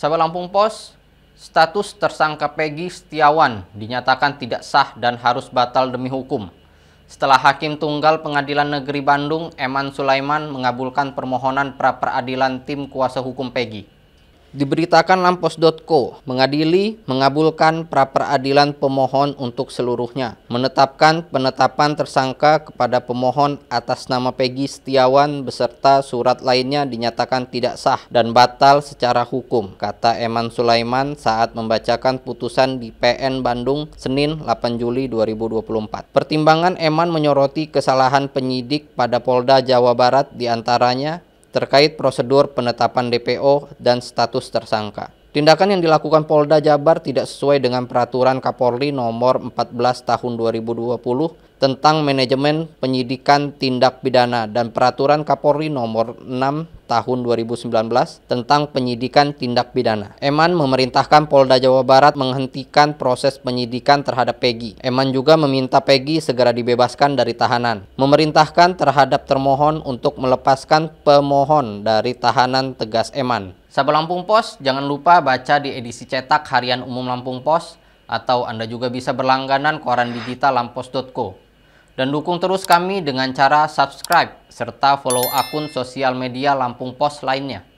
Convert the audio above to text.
Sahabat Lampung Pos, status tersangka Peggy Setiawan dinyatakan tidak sah dan harus batal demi hukum. Setelah Hakim Tunggal Pengadilan Negeri Bandung, Eman Sulaiman mengabulkan permohonan pra peradilan tim kuasa hukum Peggy. Diberitakan lampos.co mengadili mengabulkan pra peradilan pemohon untuk seluruhnya, menetapkan penetapan tersangka kepada pemohon atas nama Peggy Setiawan beserta surat lainnya dinyatakan tidak sah dan batal secara hukum, kata Eman Sulaiman saat membacakan putusan di PN Bandung Senin 8 Juli 2024. Pertimbangan Eman menyoroti kesalahan penyidik pada Polda Jawa Barat diantaranya terkait prosedur penetapan DPO dan status tersangka. Tindakan yang dilakukan Polda Jabar tidak sesuai dengan peraturan Kapolri nomor 14 tahun 2020 tentang manajemen penyidikan tindak pidana dan peraturan Kapolri nomor 6 tahun 2019 tentang penyidikan tindak pidana. Eman memerintahkan Polda Jawa Barat menghentikan proses penyidikan terhadap Peggy. Eman juga meminta Peggy segera dibebaskan dari tahanan. Memerintahkan terhadap termohon untuk melepaskan pemohon dari tahanan tegas Eman. Sahabat Lampung Pos, jangan lupa baca di edisi cetak harian umum Lampung Pos atau Anda juga bisa berlangganan koran digital lampos.co dan dukung terus kami dengan cara subscribe serta follow akun sosial media Lampung Pos lainnya.